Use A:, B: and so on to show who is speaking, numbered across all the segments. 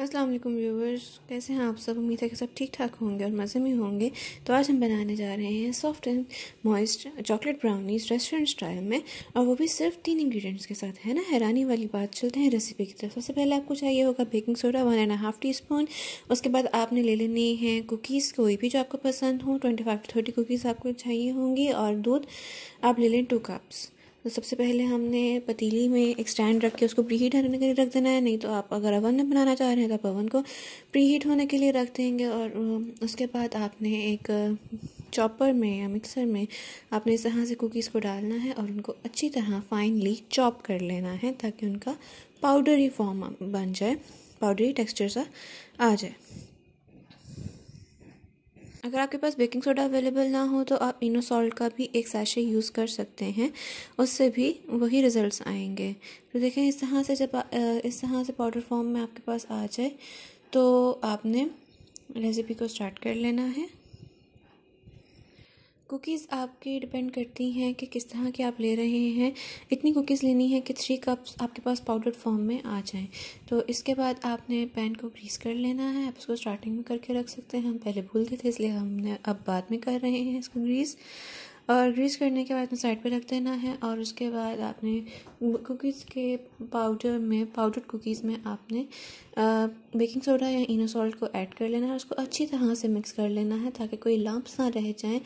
A: अस्सलाम वालेकुम व्यूवर्स कैसे हैं आप सब उम्मीद है कि सब ठीक ठाक होंगे और मज़े में होंगे तो आज हम बनाने जा रहे हैं soft and moist chocolate brownies restaurant style में और वो भी सिर्फ तीन इंग्रेडिएंट्स के साथ है ना हैरानी वाली बात चलते हैं रेसिपी की तरफ सबसे पहले आपको चाहिए होगा baking soda one and half teaspoon उसके बाद आपने ले लेनी है कुकीज़ कोई भी जो आपको पसंद हो twenty five to thirty cookies आपको चाहिए होंगी और दूध आप ले लें टू कप्स तो सबसे पहले हमने पतीली में एक स्टैंड रख के उसको प्री हीट होने के लिए रख देना है नहीं तो आप अगर अवन में बनाना चाह रहे हैं तो आप अवन को प्री हीट होने के लिए रख देंगे और उसके बाद आपने एक चॉपर में या मिक्सर में आपने इस तरह से कुकीज़ को डालना है और उनको अच्छी तरह फाइनली चॉप कर लेना है ताकि उनका पाउडरी फॉर्म बन जाए पाउडरी टेक्स्चर सा आ जाए अगर आपके पास बेकिंग सोडा अवेलेबल ना हो तो आप इनो सॉल्ट का भी एक सैशे यूज़ कर सकते हैं उससे भी वही रिजल्ट्स आएंगे तो देखें इस तरह से जब इस तरह से पाउडर फॉर्म में आपके पास आ जाए तो आपने रेसिपी को स्टार्ट कर लेना है कुकीज़ आपके डिपेंड करती हैं कि किस तरह की आप ले रहे हैं इतनी कुकीज़ लेनी है कि थ्री कप्स आपके पास पाउडर फॉर्म में आ जाएं तो इसके बाद आपने पैन को ग्रीस कर लेना है आप इसको स्टार्टिंग में करके रख सकते हैं हम पहले भूल गए थे इसलिए हमने अब बाद में कर रहे हैं इसको ग्रीस और ग्रीस करने के बाद अपने साइड पे रख देना है और उसके बाद आपने कुकीज़ के पाउडर में पाउडर कुकीज़ में आपने बेकिंग सोडा या इनो सॉल्ट को ऐड कर लेना है उसको अच्छी तरह से मिक्स कर लेना है ताकि कोई लम्ब ना रह जाए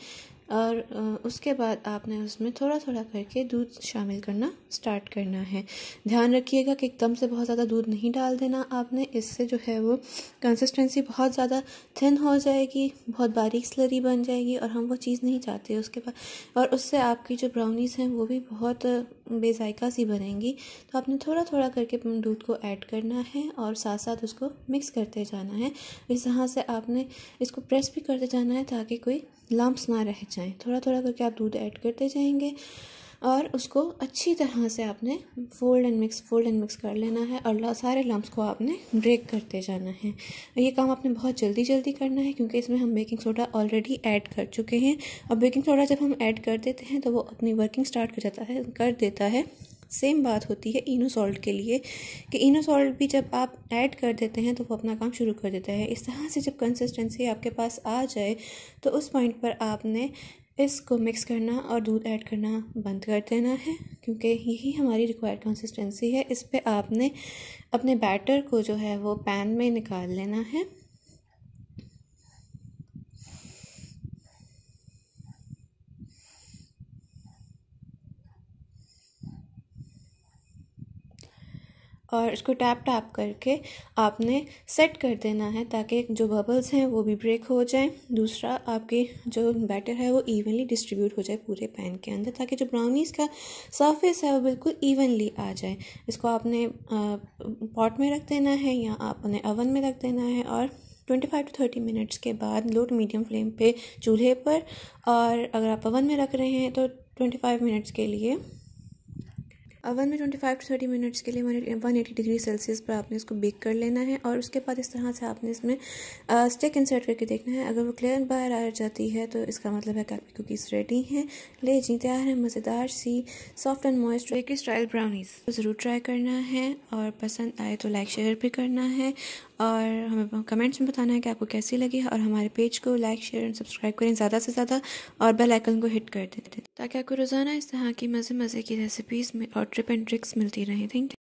A: और उसके बाद आपने उसमें थोड़ा थोड़ा करके दूध शामिल करना स्टार्ट करना है ध्यान रखिएगा कि एकदम से बहुत ज़्यादा दूध नहीं डाल देना आपने इससे जो है वो कंसिस्टेंसी बहुत ज़्यादा थिन हो जाएगी बहुत बारीक स्लरी बन जाएगी और हम वो चीज़ नहीं चाहते उसके बाद और उससे आपकी जो ब्राउनीज़ हैं वो भी बहुत बेजायका सी बनेंगी तो आपने थोड़ा थोड़ा करके दूध को ऐड करना है और साथ साथ उसको मिक्स करते जाना है इस तरह से आपने इसको प्रेस भी करते जाना है ताकि कोई लम्ब्स ना रह जाएं थोड़ा थोड़ा करके आप दूध ऐड करते जाएंगे और उसको अच्छी तरह से आपने fold and mix fold and mix कर लेना है और सारे लम्ब्स को आपने ब्रेक करते जाना है ये काम आपने बहुत जल्दी जल्दी करना है क्योंकि इसमें हम बेकिंग सोडा ऑलरेडी ऐड कर चुके हैं और बेकिंग सोडा जब हम ऐड कर देते हैं तो वो अपनी वर्किंग स्टार्ट कर जाता है कर देता है सेम बात होती है इनो सॉल्ट के लिए कि इनो सॉल्ट भी जब आप ऐड कर देते हैं तो वो अपना काम शुरू कर देता है इस तरह से जब कंसिस्टेंसी आपके पास आ जाए तो उस पॉइंट पर आपने इसको मिक्स करना और दूध ऐड करना बंद कर देना है क्योंकि यही हमारी रिक्वायर्ड कंसिस्टेंसी है इस पर आपने अपने बैटर को जो है वो पैन में निकाल लेना है और इसको टैप टैप करके आपने सेट कर देना है ताकि जो बबल्स हैं वो भी ब्रेक हो जाए दूसरा आपकी जो बैटर है वो इवनली डिस्ट्रीब्यूट हो जाए पूरे पैन के अंदर ताकि जो ब्राउनीज़ का सरफेस है वो बिल्कुल इवनली आ जाए इसको आपने पॉट में रख देना है या आपने अवन में रख देना है और twenty five to thirty minutes के बाद लो टू मीडियम फ्लेम पे चूल्हे पर और अगर आप ओवन में रख रहे हैं तो ट्वेंटी फाइव मिनट्स के लिए अवन में 25 टू थर्टी मिनट्स के लिए वन एटी डिग्री सेल्सियस पर आपने इसको बेक कर लेना है और उसके बाद इस तरह से आपने इसमें स्टिक इंसर्ट करके देखना है अगर वो क्लियर बाहर आ जाती है तो इसका मतलब है कि आपकी कुकीज़ रेडी हैं ले जी तैयार है मज़ेदार सी soft and moist bakery style brownies तो ज़रूर ट्राई करना है और पसंद आए तो लाइक शेयर भी करना है और हमें कमेंट्स में बताना है कि आपको कैसी लगी और हमारे पेज को लाइक शेयर एंड सब्सक्राइब करें ज़्यादा से ज़्यादा और बेल आइकन को हिट कर दें ताकि आपको रोज़ाना इस तरह की मज़े मज़े की रेसिपीज़ में और ट्रिप एंड ट्रिक्स मिलती रहें थैंक यू